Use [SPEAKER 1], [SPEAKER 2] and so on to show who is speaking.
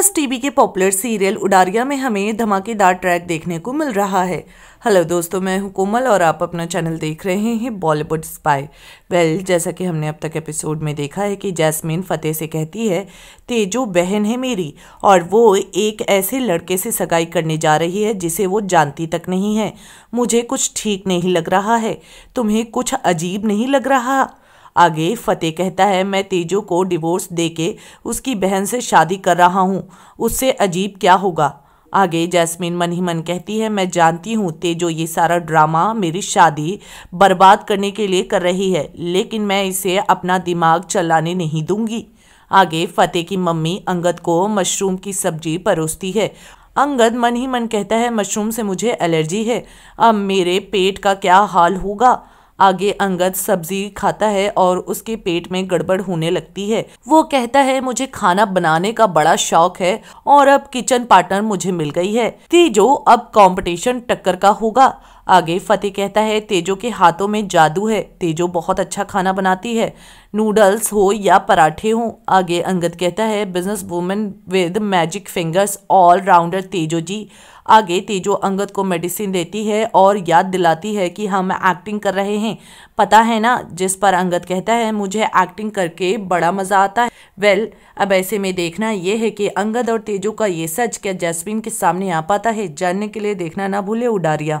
[SPEAKER 1] plus TV के popular serial Udaariyaan में हमें धमाकेदार ट्रैक देखने को मिल रहा है हेलो दोस्तों मैं हूं कोमल और आप अपना चैनल देख रहे हैं बॉलीवुड स्पाई वेल जैसा कि हमने अब तक एपिसोड में देखा है कि जैस्मिन फतेह से कहती है तेजो बहन है मेरी और वो एक ऐसे लड़के से सगाई करने जा रही है जिसे वो जानती तक नहीं है मुझे कुछ ठीक नहीं लग रहा है तुम्हें कुछ अजीब नहीं लग रहा आगे फतेह कहता है मैं तेजो को डिवोर्स देके उसकी बहन से शादी कर रहा हूँ उससे अजीब क्या होगा आगे जैस्मिन मन ही मन कहती है मैं जानती हूँ तेजो ये सारा ड्रामा मेरी शादी बर्बाद करने के लिए कर रही है लेकिन मैं इसे अपना दिमाग चलाने नहीं दूंगी आगे फतेह की मम्मी अंगद को मशरूम की सब्जी परोसती है अंगद मन ही मन कहता है मशरूम से मुझे एलर्जी है अब मेरे पेट का क्या हाल होगा आगे अंगद सब्जी खाता है और उसके पेट में गड़बड़ होने लगती है वो कहता है मुझे खाना बनाने का बड़ा शौक है और अब किचन पार्टनर मुझे मिल गई है तीजो अब कंपटीशन टक्कर का होगा आगे फतेह कहता है तेजो के हाथों में जादू है तेजो बहुत अच्छा खाना बनाती है नूडल्स हो या पराठे हो आगे अंगद कहता है business woman with magic fingers all rounder Tejo ji आगे तेजो अंगद को मेडिसिन देती है और याद दिलाती है कि हम एक्टिंग कर रहे हैं पता है ना जिस पर अंगद कहता है मुझे एक्टिंग करके बड़ा मज़ा आता है वेल well, अब ऐसे में देखना यह है कि अंगद और तेजो का ये सच क्या जैस्मिन के सामने आ पाता है जानने के लिए देखना ना भूले उडारिया